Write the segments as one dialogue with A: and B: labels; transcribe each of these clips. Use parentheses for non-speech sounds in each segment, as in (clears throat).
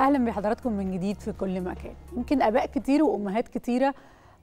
A: اهلا بحضراتكم من جديد في كل مكان يمكن اباء كتير وامهات كتيره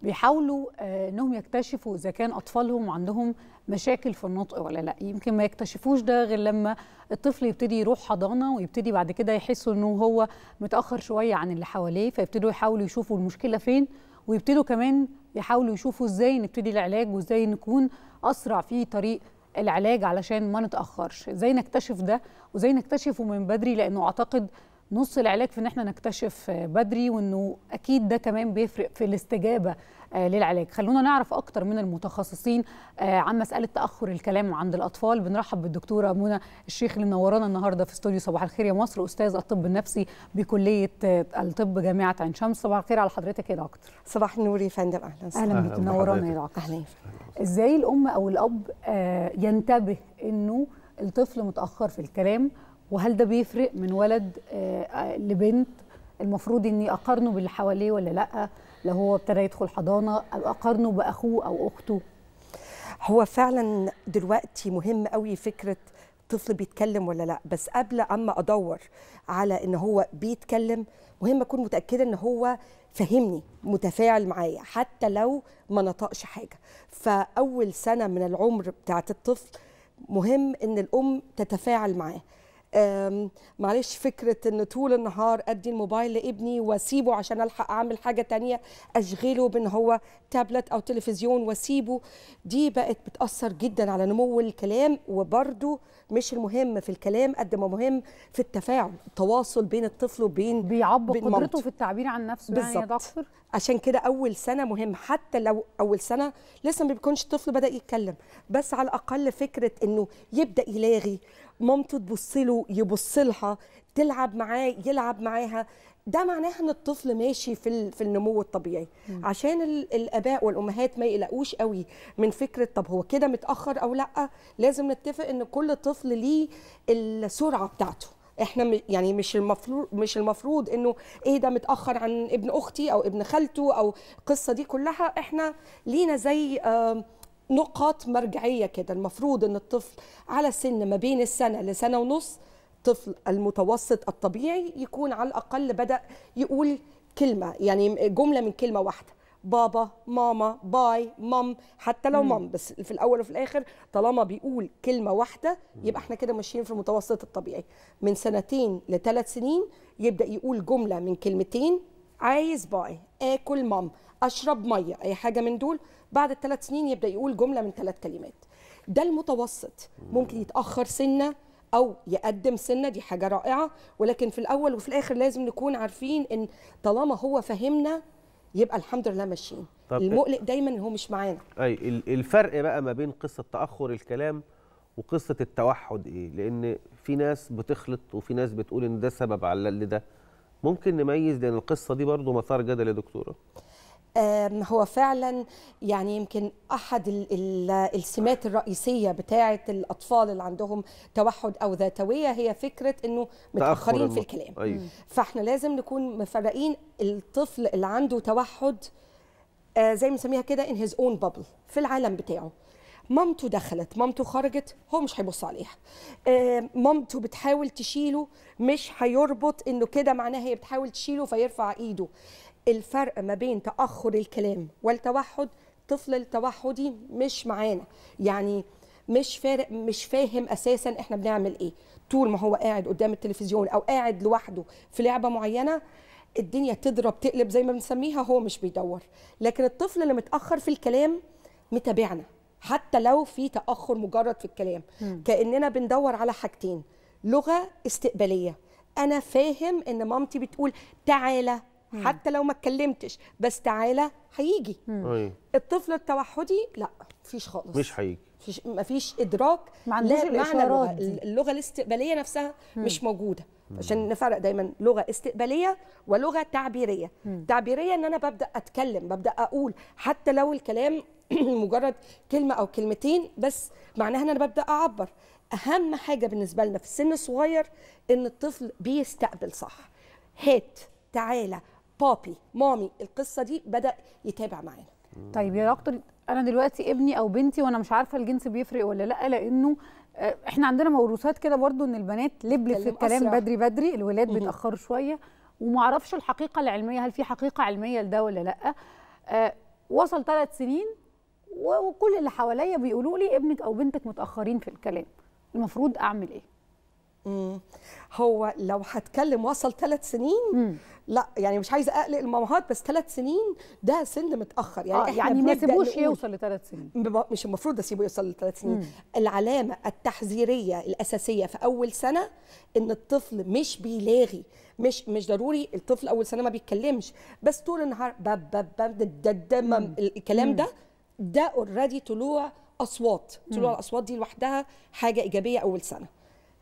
A: بيحاولوا آه، انهم يكتشفوا اذا كان اطفالهم عندهم مشاكل في النطق ولا لا يمكن ما يكتشفوش ده غير لما الطفل يبتدي يروح حضانه ويبتدي بعد كده يحس انه هو متاخر شويه عن اللي حواليه فيبتدوا يحاولوا يشوفوا المشكله فين ويبتدوا كمان يحاولوا يشوفوا ازاي نبتدي العلاج وازاي نكون اسرع في طريق العلاج علشان ما نتاخرش ازاي نكتشف ده وازاي نكتشفه من بدري لانه اعتقد نص العلاج في ان احنا نكتشف بدري وانه اكيد ده كمان بيفرق في الاستجابه آه، للعلاج خلونا نعرف اكتر من المتخصصين آه، عن مساله تاخر الكلام عند الاطفال بنرحب بالدكتوره منى الشيخ اللي منورانا النهارده في استوديو صباح الخير يا مصر استاذ الطب النفسي بكليه آه، الطب جامعه عين شمس صباح الخير على حضرتك يا دكتور صباح النور يا فندم اهلا اهلا بيك منورانا يا دكتور اهلا ازاي الام او الاب ينتبه انه الطفل متاخر في الكلام وهل ده بيفرق من ولد آه، آه، لبنت المفروض اني اقارنه باللي حواليه
B: ولا لا لو هو ابتدى يدخل حضانه او اقارنه باخوه او اخته هو فعلا دلوقتي مهم قوي فكره طفل بيتكلم ولا لا بس قبل اما ادور على ان هو بيتكلم مهم اكون متاكده ان هو فهمني متفاعل معايا حتى لو ما نطقش حاجه فاول سنه من العمر بتاعه الطفل مهم ان الام تتفاعل معاه معلش فكره ان طول النهار ادي الموبايل لابني واسيبه عشان الحق اعمل حاجه تانية اشغله بان هو تابلت او تلفزيون واسيبه دي بقت بتاثر جدا على نمو الكلام وبرده مش المهم في الكلام قد ما مهم في التفاعل التواصل بين الطفل وبين بيعبر قدرته في التعبير عن نفسه يعني يا دكتور عشان كده اول سنه مهم حتى لو اول سنه لسه ما بيكونش الطفل بدا يتكلم بس على الاقل فكره انه يبدا يلاغي مامته تبص له يبص لها تلعب معاه يلعب معاها ده معناها ان الطفل ماشي في في النمو الطبيعي م. عشان الاباء والامهات ما يقلقوش قوي من فكره طب هو كده متاخر او لا لازم نتفق ان كل طفل ليه السرعه بتاعته احنا يعني مش المفروض مش المفروض انه ايه ده متاخر عن ابن اختي او ابن خالته او القصه دي كلها احنا لينا زي آه نقاط مرجعيه كده المفروض ان الطفل على سن ما بين السنه لسنه ونص الطفل المتوسط الطبيعي يكون على الاقل بدا يقول كلمه يعني جمله من كلمه واحده بابا ماما باي مام حتى لو مام بس في الاول وفي الاخر طالما بيقول كلمه واحده يبقى احنا كده ماشيين في المتوسط الطبيعي من سنتين لثلاث سنين يبدا يقول جمله من كلمتين عايز باي اكل مام اشرب ميه اي حاجه من دول بعد الثلاث سنين يبدا يقول جمله من ثلاث كلمات ده المتوسط ممكن يتاخر سنه او يقدم سنه دي حاجه رائعه ولكن في الاول وفي الاخر لازم نكون عارفين ان طالما هو فهمنا يبقى الحمد لله ماشيين المقلق دايما هو مش معانا
C: اي الفرق بقى ما بين قصه تاخر الكلام وقصه التوحد ايه لان في ناس بتخلط وفي ناس بتقول ان ده سبب على اللي ده ممكن نميز لان القصه دي برضو مثار جدل يا دكتوره
B: هو فعلا يعني يمكن احد السمات الرئيسيه بتاعه الاطفال اللي عندهم توحد او ذاتويه هي فكره انه متاخرين في الكلام أيوه. فاحنا لازم نكون مفرقين الطفل اللي عنده توحد آه، زي ما نسميها كده ان هيز اون بابل في العالم بتاعه مامته دخلت مامته خرجت هو مش هيبص عليها آه، مامته بتحاول تشيله مش هيربط انه كده معناها هي بتحاول تشيله فيرفع ايده الفرق ما بين تاخر الكلام والتوحد الطفل التوحدي مش معانا يعني مش فارق مش فاهم اساسا احنا بنعمل ايه طول ما هو قاعد قدام التلفزيون او قاعد لوحده في لعبه معينه الدنيا تضرب تقلب زي ما بنسميها هو مش بيدور لكن الطفل اللي متاخر في الكلام متابعنا حتى لو في تاخر مجرد في الكلام م. كاننا بندور على حاجتين لغه استقباليه انا فاهم ان مامتي بتقول تعالى حتى لو ما اتكلمتش بس تعالى هيجي الطفل التوحدي لا مفيش خالص مش هيجي مفيش مفيش ادراك ما معنى اللغه اللغه الاستقباليه نفسها مم. مش موجوده مم. عشان نفرق دايما لغه استقباليه ولغه تعبيريه مم. تعبيريه ان انا ببدا اتكلم ببدا اقول حتى لو الكلام (clears throat) مجرد كلمه او كلمتين بس معناها ان انا ببدا اعبر اهم حاجه بالنسبه لنا في السن الصغير ان الطفل بيستقبل صح هات تعالى بابي مامي القصه دي بدا يتابع معانا طيب يا دكتور انا دلوقتي
A: ابني او بنتي وانا مش عارفه الجنس بيفرق ولا لا لانه آه، احنا عندنا موروثات كده برضو ان البنات لبلف في الكلام بدري بدري الولاد بيتاخروا شويه وما اعرفش الحقيقه العلميه هل في حقيقه علميه لده ولا لا أه وصل ثلاث سنين وكل اللي حواليا بيقولوا لي ابنك او بنتك متاخرين في الكلام المفروض اعمل ايه
B: هو لو هتكلم وصل ثلاث سنين مم. لا يعني مش عايزه اقلق المامهات بس ثلاث سنين ده سن متاخر يعني آه احنا يعني ما سيبوش يوصل لثلاث سنين مش المفروض اسيبه يوصل لثلاث سنين مم. العلامه التحذيريه الاساسيه في اول سنه ان الطفل مش بيلاغي مش مش ضروري الطفل اول سنه ما بيتكلمش بس طول النهار بب بب الكلام ده ده اوريدي طلوع اصوات طلوع الاصوات دي لوحدها حاجه ايجابيه اول سنه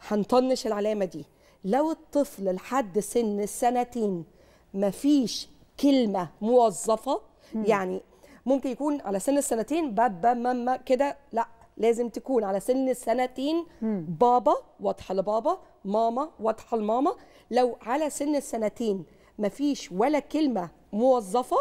B: هنطنش العلامه دي لو الطفل لحد سن السنتين مفيش كلمه موظفه مم. يعني ممكن يكون على سن السنتين بابا ماما كده لا لازم تكون على سن السنتين مم. بابا واضحه لبابا ماما واضحه لماما لو على سن السنتين مفيش ولا كلمه موظفه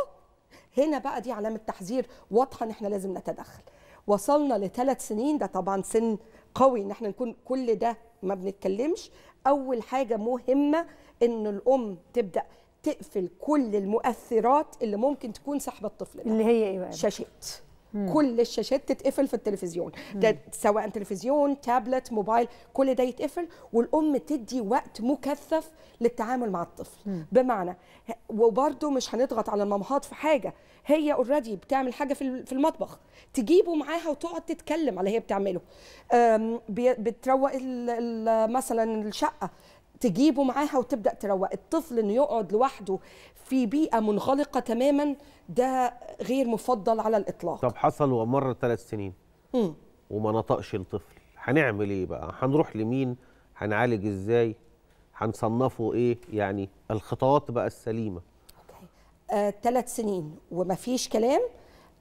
B: هنا بقى دي علامه تحذير واضحه ان احنا لازم نتدخل وصلنا لثلاث سنين ده طبعا سن قوي ان احنا نكون كل ده ما بنتكلمش اول حاجه مهمه ان الام تبدا تقفل كل المؤثرات اللي ممكن تكون سحب الطفل ده. اللي هي ايه بقى شاشات كل الشاشات تتقفل في التلفزيون ده سواء تلفزيون تابلت موبايل كل ده يتقفل والام تدي وقت مكثف للتعامل مع الطفل مم. بمعنى وبرده مش هنضغط على المامهات في حاجه هي اوريدي بتعمل حاجه في المطبخ تجيبه معاها وتقعد تتكلم على هي بتعمله بتروق مثلا الشقه تجيبه معاها وتبدا تروق الطفل انه يقعد لوحده في بيئه منغلقه تماما ده غير مفضل على الاطلاق
C: طب حصل ومر ثلاث سنين مم. وما نطقش الطفل هنعمل ايه بقى هنروح لمين هنعالج ازاي هنصنفه ايه يعني الخطوات بقى السليمه
B: آه، ثلاث آه، سنين وما فيش كلام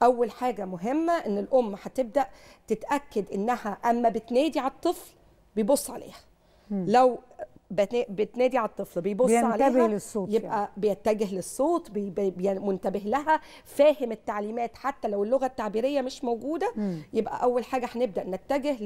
B: اول حاجه مهمه ان الام هتبدا تتاكد انها اما بتنادي على الطفل بيبص عليها لو بتنادي على الطفل بيبص عليها للصوت يعني. يبقى يعني. بيتجه للصوت بي بي يعني منتبه لها فاهم التعليمات حتى لو اللغه التعبيريه مش موجوده م. يبقى اول حاجه هنبدا نتجه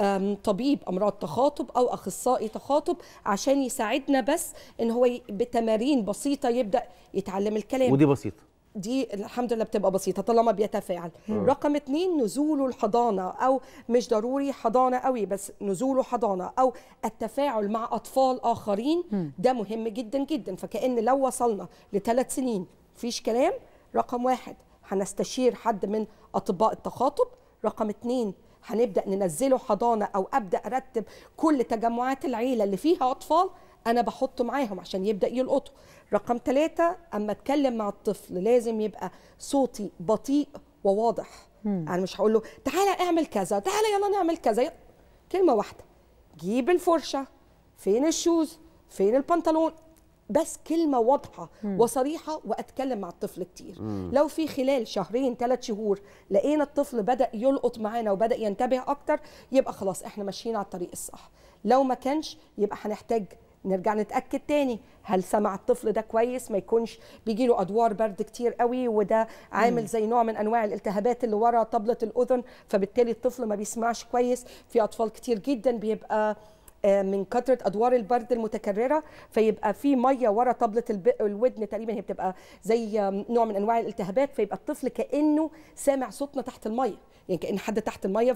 B: لطبيب امراض تخاطب او اخصائي تخاطب عشان يساعدنا بس ان هو بتمارين بسيطه يبدا يتعلم الكلام ودي بسيطه دي الحمد لله بتبقى بسيطه طالما بيتفاعل مم. رقم اتنين نزوله الحضانه او مش ضروري حضانه قوي بس نزوله حضانه او التفاعل مع اطفال اخرين مم. ده مهم جدا جدا فكان لو وصلنا لثلاث سنين مفيش كلام رقم واحد هنستشير حد من اطباء التخاطب رقم اتنين هنبدا ننزله حضانه او ابدا ارتب كل تجمعات العيله اللي فيها اطفال انا بحطه معاهم عشان يبدا يلقطه رقم ثلاثة أما أتكلم مع الطفل لازم يبقى صوتي بطيء وواضح مم. يعني مش هقول له تعالى اعمل كذا تعالى يلا نعمل كذا كلمة واحدة جيب الفرشة فين الشوز فين البنطلون بس كلمه واضحه مم. وصريحه واتكلم مع الطفل كتير مم. لو في خلال شهرين ثلاث شهور لقينا الطفل بدا يلقط معانا وبدا ينتبه اكتر يبقى خلاص احنا ماشيين على الطريق الصح لو ما كانش يبقى هنحتاج نرجع نتاكد تاني هل سمع الطفل ده كويس ما يكونش بيجي له ادوار برد كتير قوي وده عامل زي نوع من انواع الالتهابات اللي ورا طبله الاذن فبالتالي الطفل ما بيسمعش كويس في اطفال كتير جدا بيبقى آه، من كثره ادوار البرد المتكرره فيبقى في ميه ورا طبله الودن تقريبا هي بتبقى زي نوع من انواع الالتهابات فيبقى الطفل كانه سامع صوتنا تحت الميه يعني كان حد تحت الميه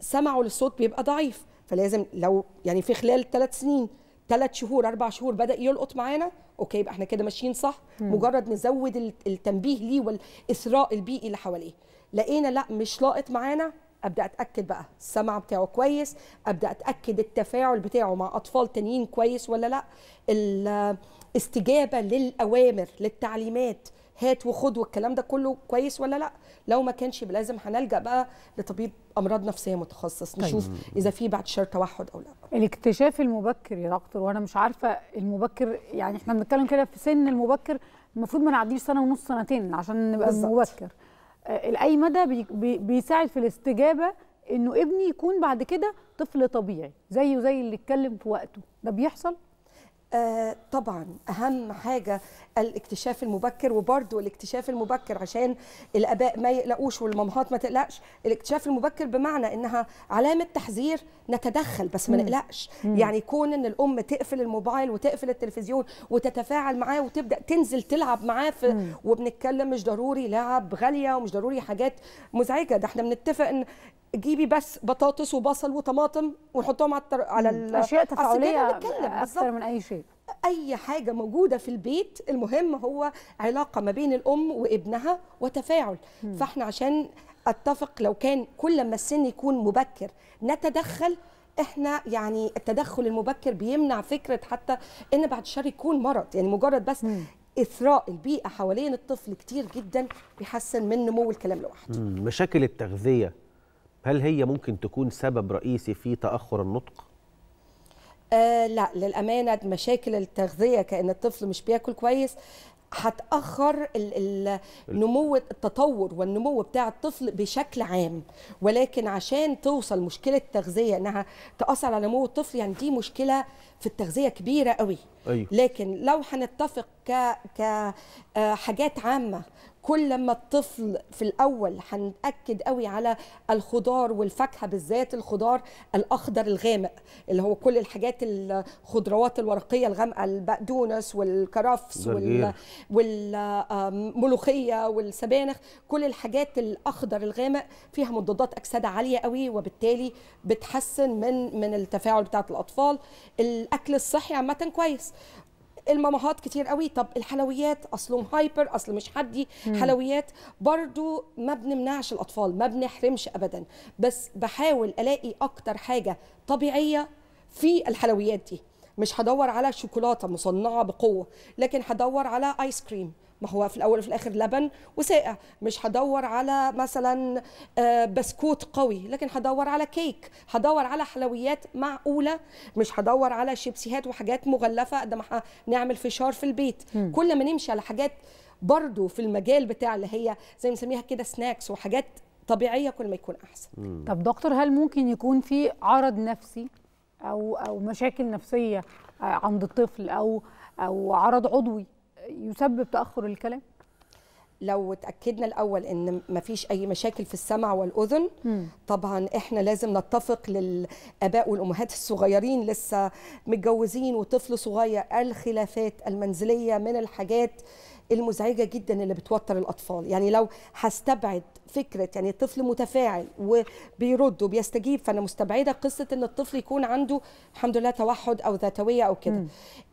B: فسمعه للصوت بيبقى ضعيف فلازم لو يعني في خلال ثلاث سنين ثلاث شهور اربع شهور بدا يلقط معانا اوكي يبقى احنا كده ماشيين صح مم. مجرد نزود التنبيه ليه والاثراء البيئي اللي حواليه لقينا لا مش لاقط معانا ابدا اتاكد بقى السمع بتاعه كويس ابدا اتاكد التفاعل بتاعه مع اطفال تانيين كويس ولا لا الاستجابه للاوامر للتعليمات هات وخد والكلام ده كله كويس ولا لا لو ما كانش لازم هنلجا بقى لطبيب امراض نفسيه متخصص طيب. نشوف طيب. اذا في بعد شر توحد او لا
A: الاكتشاف المبكر يا دكتور وانا مش عارفه المبكر يعني احنا بنتكلم كده في سن المبكر المفروض ما نعديش سنه ونص سنتين عشان نبقى بالزبط. مبكر آه، لاي مدى بي بي بيساعد في الاستجابه انه ابني يكون بعد كده طفل طبيعي زيه زي اللي اتكلم في وقته ده
B: بيحصل آه، طبعا اهم حاجه الاكتشاف المبكر وبرده الاكتشاف المبكر عشان الاباء ما يقلقوش والمامهات ما تقلقش الاكتشاف المبكر بمعنى انها علامه تحذير نتدخل بس ما نقلقش يعني كون ان الام تقفل الموبايل وتقفل التلفزيون وتتفاعل معاه وتبدا تنزل تلعب معاه في وبنتكلم مش ضروري لعب غاليه ومش ضروري حاجات مزعجه ده احنا بنتفق ان جيبي بس بطاطس وبصل وطماطم وحطهم على التر... على ال... اشياء تفاعليه يعني اكثر من اي شيء اي حاجه موجوده في البيت المهم هو علاقه ما بين الام وابنها وتفاعل مم. فاحنا عشان اتفق لو كان كل ما السن يكون مبكر نتدخل احنا يعني التدخل المبكر بيمنع فكره حتى ان بعد الشر يكون مرض يعني مجرد بس مم. اثراء البيئه حوالين الطفل كتير جدا بيحسن من نمو الكلام
C: لوحده مشاكل التغذيه هل هي ممكن تكون سبب رئيسي في تاخر النطق
B: آه لا للامانه مشاكل التغذيه كان الطفل مش بياكل كويس هتاخر نمو التطور والنمو بتاع الطفل بشكل عام ولكن عشان توصل مشكله التغذيه انها تاثر على نمو الطفل يعني دي مشكله في التغذيه كبيره قوي أيوه. لكن لو هنتفق ك آه، حاجات عامه كل لما الطفل في الاول هنأكد قوي على الخضار والفاكهه بالذات الخضار الاخضر الغامق اللي هو كل الحاجات الخضروات الورقيه الغامقه البقدونس والكرفس والملوخيه والسبانخ كل الحاجات الاخضر الغامق فيها مضادات اكسده عاليه قوي وبالتالي بتحسن من من التفاعل بتاعه الاطفال الاكل الصحي عامه كويس المامهات كتير قوي طب الحلويات اصلهم هايبر اصل مش حدي حلويات برضو ما بنمنعش الاطفال ما بنحرمش ابدا بس بحاول الاقي اكتر حاجه طبيعيه في الحلويات دي مش هدور على شوكولاته مصنعه بقوه لكن هدور على ايس كريم ما هو في الاول وفي الاخر لبن وسائع مش هدور على مثلا آه، بسكوت قوي لكن هدور على كيك هدور على حلويات معقوله مش هدور على شيبسيهات وحاجات مغلفه قد ما هنعمل فشار في البيت م. كل ما نمشي على حاجات برضو في المجال بتاع اللي هي زي ما نسميها كده سناكس وحاجات طبيعيه كل ما يكون احسن
C: م.
A: طب دكتور هل ممكن يكون في عرض نفسي او او مشاكل نفسيه
B: آه، عند الطفل او او عرض عضوي يسبب تاخر الكلام لو اتاكدنا الاول ان مفيش اي مشاكل في السمع والاذن طبعا احنا لازم نتفق للاباء والامهات الصغيرين لسه متجوزين وطفل صغير الخلافات المنزليه من الحاجات المزعجه جدا اللي بتوتر الاطفال يعني لو هستبعد فكره يعني الطفل متفاعل وبيرد وبيستجيب فانا مستبعده قصه ان الطفل يكون عنده الحمد لله توحد او ذاتويه او كده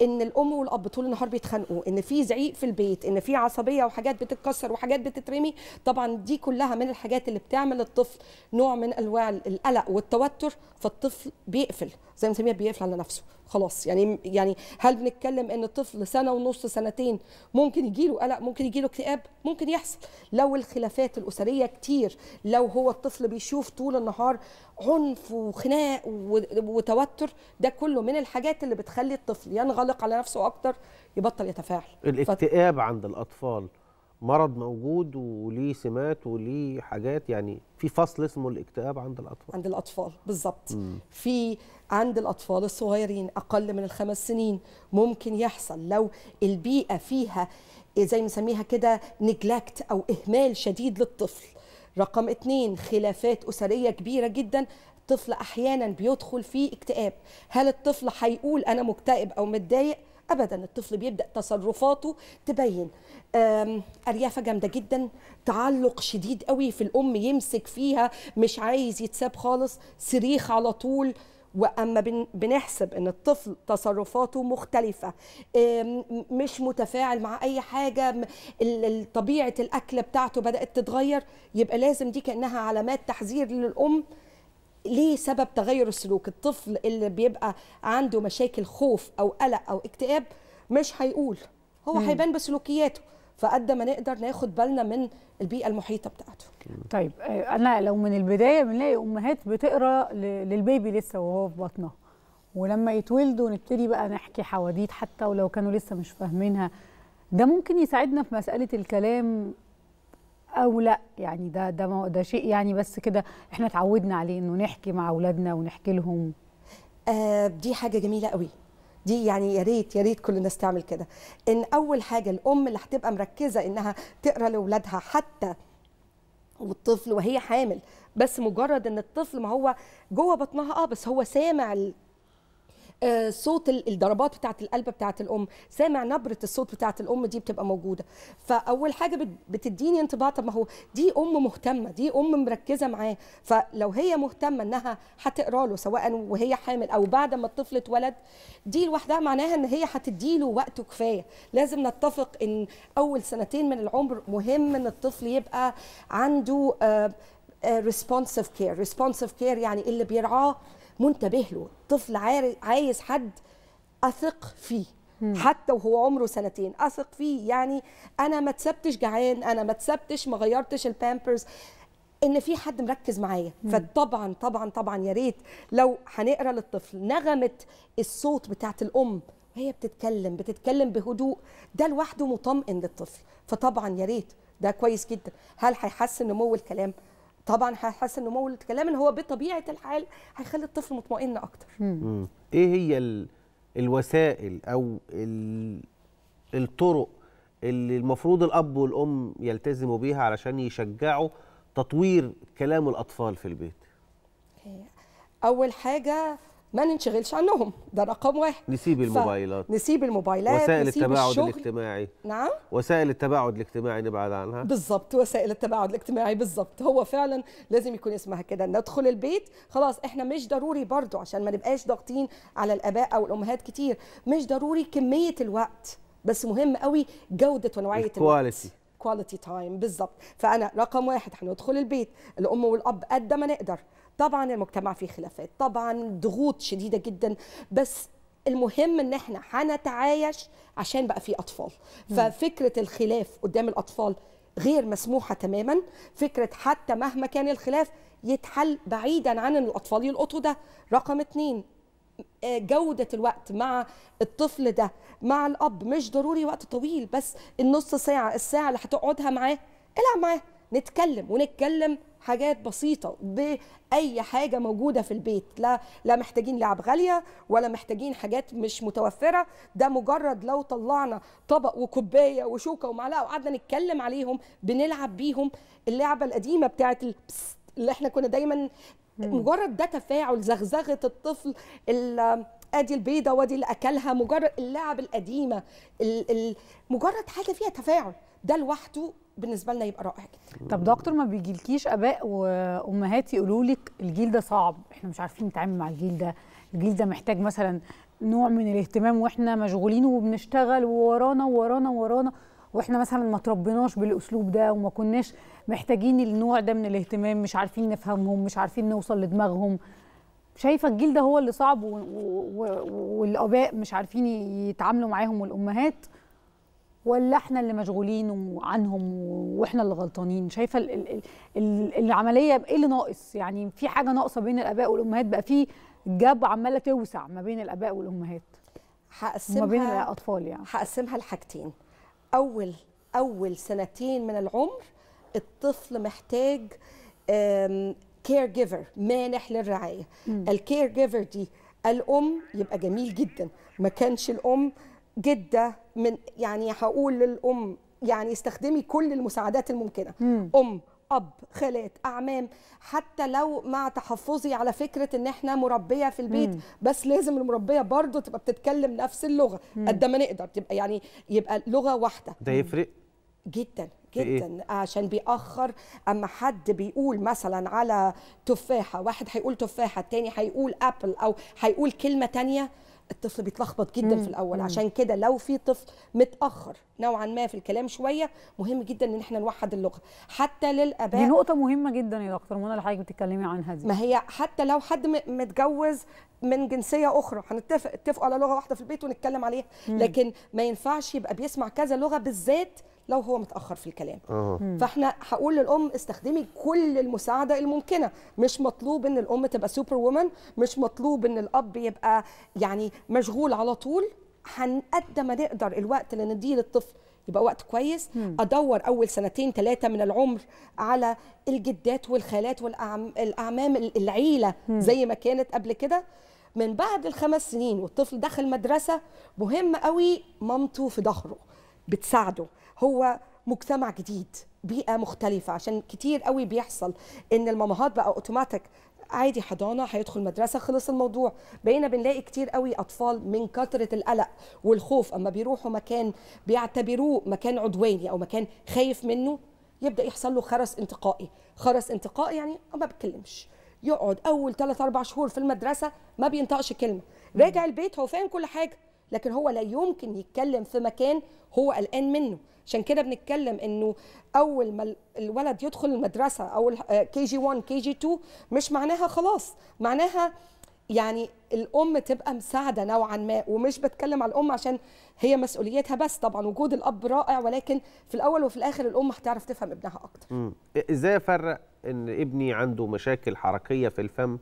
B: ان الام والاب طول النهار بيتخانقوا ان في زعيق في البيت ان في عصبيه وحاجات بتتكسر وحاجات بتترمي طبعا دي كلها من الحاجات اللي بتعمل الطفل نوع من انواع القلق والتوتر فالطفل بيقفل زي ما بنسميها بيقفل على نفسه خلاص يعني يعني هل بنتكلم ان الطفل سنه ونص سنتين ممكن يجي له قلق ممكن يجي له اكتئاب ممكن يحصل لو الخلافات الاسريه كتير لو هو الطفل بيشوف طول النهار عنف وخناق وتوتر ده كله من الحاجات اللي بتخلي الطفل ينغلق على نفسه اكتر يبطل يتفاعل
C: الاكتئاب ف... عند الاطفال مرض موجود وليه سمات وليه حاجات يعني في فصل اسمه الاكتئاب عند الاطفال
B: عند الاطفال بالظبط في عند الاطفال الصغيرين اقل من الخمس سنين ممكن يحصل لو البيئه فيها زي ما نسميها كده نجلاكت او اهمال شديد للطفل رقم اتنين خلافات اسريه كبيره جدا الطفل احيانا بيدخل في اكتئاب هل الطفل هيقول انا مكتئب او متضايق ابدا الطفل بيبدا تصرفاته تبين اريافه جامده جدا تعلق شديد قوي في الام يمسك فيها مش عايز يتساب خالص صريخ على طول واما بنحسب ان الطفل تصرفاته مختلفه مش متفاعل مع اي حاجه طبيعه الاكل بتاعته بدات تتغير يبقى لازم دي كانها علامات تحذير للام ليه سبب تغير السلوك الطفل اللي بيبقى عنده مشاكل خوف او قلق او اكتئاب مش هيقول هو هيبان بسلوكياته فقد ما نقدر ناخد بالنا من البيئه المحيطه بتاعته
A: طيب آه، انا لو من البدايه بنلاقي امهات بتقرا للبيبي لسه وهو في بطنه ولما يتولدوا نبتدي بقى نحكي حواديت حتى ولو كانوا لسه مش فاهمينها ده ممكن يساعدنا في مساله الكلام او لا يعني ده ده ده شيء يعني بس كده احنا اتعودنا
B: عليه انه نحكي مع اولادنا ونحكي لهم آه دي حاجه جميله قوي دي يعني يا ريت يا ريت كل الناس تعمل كده ان اول حاجه الام اللي هتبقى مركزه انها تقرا لاولادها حتى والطفل وهي حامل بس مجرد ان الطفل ما هو جوه بطنها اه بس هو سامع آه، صوت الضربات بتاعه القلب بتاعه الام سامع نبره الصوت بتاعه الام دي بتبقى موجوده فاول حاجه بتديني انطباع طب ما هو دي ام مهتمه دي ام مركزه معاه فلو هي مهتمه انها هتقرا له سواء وهي حامل او بعد ما الطفل اتولد دي لوحدها معناها ان هي هتديله وقته كفايه لازم نتفق ان اول سنتين من العمر مهم ان الطفل يبقى عنده ريسبونسيف كير ريسبونسيف كير يعني اللي بيرعاه منتبه له طفل عايز حد اثق فيه حتى وهو عمره سنتين اثق فيه يعني انا ما اتسبتش جعان انا ما اتسبتش ما غيرتش البامبرز ان في حد مركز معايا فطبعا طبعا طبعا يا ريت لو هنقرا للطفل نغمه الصوت بتاعت الام وهي بتتكلم بتتكلم بهدوء ده لوحده مطمئن للطفل فطبعا يا ريت ده كويس جدا هل هيحسن نمو الكلام طبعا هيحس انه مول الكلام ان هو بطبيعه الحال هيخلي الطفل مطمئن اكتر
C: ايه هي ال... الوسائل او ال... الطرق اللي المفروض الاب والام يلتزموا بيها علشان يشجعوا تطوير كلام الاطفال في البيت
B: اول حاجه ما ننشغلش عنهم ده رقم واحد
C: نسيب الموبايلات
B: نسيب الموبايلات وسائل نسيب التباعد الشغل. الاجتماعي نعم
C: وسائل التباعد الاجتماعي نبعد عنها
B: بالظبط وسائل التباعد الاجتماعي بالظبط هو فعلا لازم يكون اسمها كده ندخل البيت خلاص احنا مش ضروري برضو عشان ما نبقاش ضاغطين على الاباء او الامهات كتير مش ضروري كميه الوقت بس مهم قوي جوده ونوعيه الكواليتي كواليتي تايم بالظبط فانا رقم واحد هندخل البيت الام والاب قد ما نقدر طبعا المجتمع فيه خلافات طبعا ضغوط شديده جدا بس المهم ان احنا هنتعايش عشان بقى في اطفال ففكره الخلاف قدام الاطفال غير مسموحه تماما فكره حتى مهما كان الخلاف يتحل بعيدا عن ان الاطفال يلقطوا ده رقم اتنين آه، جودة الوقت مع الطفل ده مع الأب مش ضروري وقت طويل بس النص ساعة الساعة اللي هتقعدها معاه العب معاه نتكلم ونتكلم حاجات بسيطه باي حاجه موجوده في البيت لا لا محتاجين لعب غاليه ولا محتاجين حاجات مش متوفره ده مجرد لو طلعنا طبق وكوبايه وشوكه ومعلقه وقعدنا نتكلم عليهم بنلعب بيهم اللعبه القديمه بتاعه اللي احنا كنا دايما مجرد ده تفاعل زغزغه الطفل ادي البيضه وادي اللي اكلها مجرد اللعب القديمه مجرد حاجه فيها تفاعل ده لوحده بالنسبه لنا يبقى رائع
A: جدا طب دكتور ما بيجيلكيش اباء وامهات يقولوا لك الجيل ده صعب احنا مش عارفين نتعامل مع الجيل ده الجيل ده محتاج مثلا نوع من الاهتمام واحنا مشغولين وبنشتغل وورانا وورانا وورانا واحنا مثلا ما تربيناش بالاسلوب ده وما كناش محتاجين النوع ده من الاهتمام مش عارفين نفهمهم مش عارفين نوصل لدماغهم شايفه الجيل ده هو اللي صعب والاباء مش عارفين يتعاملوا معاهم والامهات ولا احنا اللي مشغولين عنهم واحنا اللي غلطانين شايفه الـ الـ العمليه ايه اللي ناقص يعني في حاجه ناقصه بين الاباء والامهات بقى في جاب عماله توسع ما بين الاباء والامهات
B: هقسمها ما بين الاطفال يعني هقسمها لحاجتين اول اول سنتين من العمر الطفل محتاج كير جيفر مانح للرعايه الكير جيفر دي الام يبقى جميل جدا ما كانش الام جده من يعني هقول للام يعني استخدمي كل المساعدات الممكنه مم. ام اب خالات اعمام حتى لو مع تحفظي على فكره ان احنا مربيه في البيت مم. بس لازم المربيه برضه تبقى بتتكلم نفس اللغه قد ما نقدر تبقى يعني يبقى لغه واحده ده يفرق جدا إيه؟ جدا إيه؟ عشان بيأخر اما حد بيقول مثلا على تفاحه واحد هيقول تفاحه التاني هيقول ابل او هيقول كلمه تانية الطفل بيتلخبط جدا مم. في الاول مم. عشان كده لو في طفل متاخر نوعا ما في الكلام شويه مهم جدا ان احنا نوحد اللغه حتى للاباء دي نقطه مهمه جدا يا دكتور منى اللي حضرتك بتتكلمي عنها دي ما هي حتى لو حد متجوز من جنسيه اخرى هنتفق اتفقوا على لغه واحده في البيت ونتكلم عليها مم. لكن ما ينفعش يبقى بيسمع كذا لغه بالذات لو هو متاخر في الكلام أوه. فاحنا هقول للام استخدمي كل المساعده الممكنه مش مطلوب ان الام تبقى سوبر وومن مش مطلوب ان الاب يبقى يعني مشغول على طول هنقد ما نقدر الوقت اللي نديه للطفل يبقى وقت كويس مم. ادور اول سنتين ثلاثه من العمر على الجدات والخالات والاعمام العيله مم. زي ما كانت قبل كده من بعد الخمس سنين والطفل دخل مدرسه مهم قوي مامته في ظهره بتساعده هو مجتمع جديد بيئه مختلفه عشان كتير قوي بيحصل ان المامهات بقى اوتوماتيك عادي حضانه هيدخل مدرسه خلص الموضوع بقينا بنلاقي كتير قوي اطفال من كثره القلق والخوف اما بيروحوا مكان بيعتبروه مكان عدواني او مكان خايف منه يبدا يحصل له خرس انتقائي خرس انتقائي يعني ما بتكلمش يقعد اول 3 4 شهور في المدرسه ما بينطقش كلمه راجع البيت هو فاهم كل حاجه لكن هو لا يمكن يتكلم في مكان هو قلقان منه عشان كده بنتكلم انه اول ما الولد يدخل المدرسه او آه، كي جي 1 كي جي 2 مش معناها خلاص معناها يعني الام تبقى مساعده نوعا ما ومش بتكلم على الام عشان هي مسؤوليتها بس طبعا وجود الاب رائع ولكن في الاول وفي الاخر الام هتعرف تفهم ابنها
C: اكتر ازاي افرق ان ابني عنده مشاكل حركيه في الفم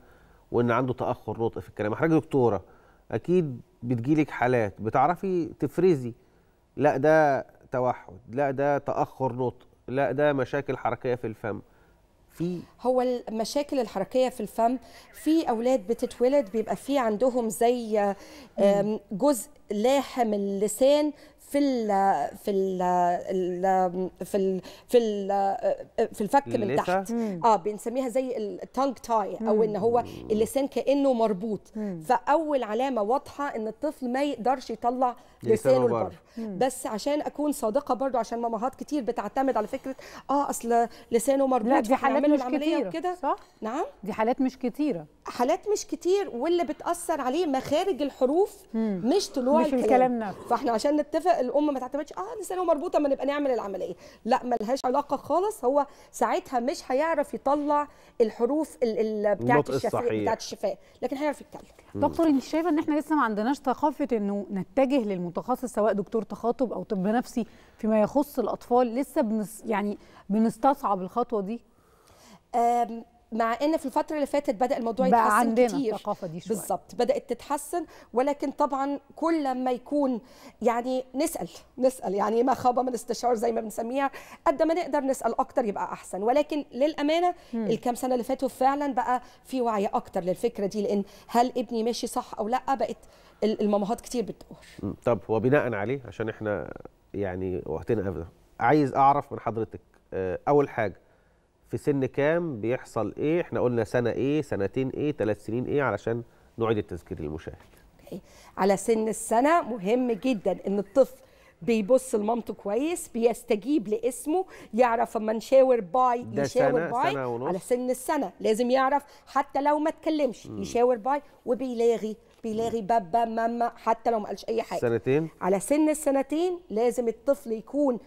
C: وان عنده تاخر نطق في الكلام حضرتك دكتوره اكيد بتجيلك حالات بتعرفي تفرزي لا ده توحد لا ده تاخر نطق لا ده مشاكل حركيه في الفم
B: في هو المشاكل الحركيه في الفم في اولاد بتتولد بيبقى في عندهم زي جزء لاحم اللسان في الـ في الـ في الـ في الـ في الفك من تحت اه بنسميها زي التانج تاي او ان هو اللسان كانه مربوط فاول علامه واضحه ان الطفل ما يقدرش يطلع لسانه لبره بس عشان اكون صادقه برضو عشان مامهات كتير بتعتمد على فكره اه اصل لسانه مربوط لا دي حالات مش كتيره كده صح نعم دي حالات مش كتيره حالات مش كتير واللي بتاثر عليه مخارج الحروف مم. مش طلوع مش الكلام, الكلام نفسه فاحنا عشان نتفق الام ما تعتمدش اه هو مربوطه ما نبقى نعمل العمليه لا ملهاش علاقه خالص هو ساعتها مش هيعرف يطلع الحروف بتاعه
A: الشفاء بتاعه الشفاء لكن هيعرف يتكلم دكتور انت شايفه ان احنا لسه ما عندناش ثقافه انه نتجه للمتخصص سواء دكتور تخاطب او طب نفسي فيما يخص الاطفال لسه بنس
B: يعني بنستصعب الخطوه دي مع ان في الفتره اللي فاتت بدا الموضوع يتحسن بقى عندنا كتير الثقافه دي شويه بالظبط بدات تتحسن ولكن طبعا كل ما يكون يعني نسال نسال يعني ما خاب من استشار زي ما بنسميها قد ما نقدر نسال اكتر يبقى احسن ولكن للامانه الكام سنه اللي فاتوا فعلا بقى في وعي اكتر للفكره دي لان هل ابني ماشي صح او لا بقت المامهات كتير بتقول
C: طب وبناء عليه عشان احنا يعني وقتنا ابدا عايز اعرف من حضرتك آه، اول حاجه في سن كام بيحصل ايه احنا قلنا سنه ايه سنتين ايه ثلاث سنين ايه علشان نعيد التذكير للمشاهد
B: على سن السنه مهم جدا ان الطفل بيبص لمامته كويس بيستجيب لاسمه يعرف اما نشاور باي يشاور باي سنة ونص. على سن السنه لازم يعرف حتى لو ما اتكلمش م. يشاور باي وبيلاغي بيلاغي بابا ماما حتى لو ما قالش اي حاجه سنتين على سن السنتين لازم الطفل يكون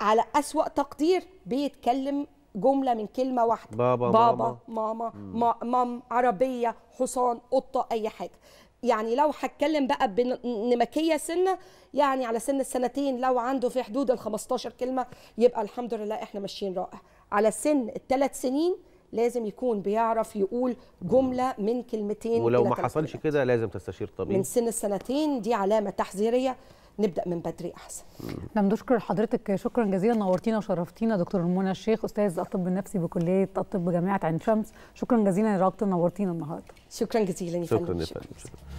B: على اسوا تقدير بيتكلم جمله من كلمه واحده بابا, بابا ماما مام عربيه حصان قطه اي حاجه يعني لو هتكلم بقى بنمكيه سنه يعني على سن السنتين لو عنده في حدود ال 15 كلمه يبقى الحمد لله احنا ماشيين رائع على سن الثلاث سنين لازم يكون بيعرف يقول جمله من كلمتين ولو ما حصلش
C: كده لازم تستشير طبيب من سن
B: السنتين دي علامه تحذيريه نبدا من بدري احسن احنا نعم، بنشكر حضرتك شكرا جزيلا نورتينا وشرفتينا
A: دكتور منى الشيخ استاذ الطب النفسي بكليه الطب جامعه عين شمس شكرا جزيلا يا نورتينا النهارده شكرا جزيلا يا فندم
C: شكرا يا فندم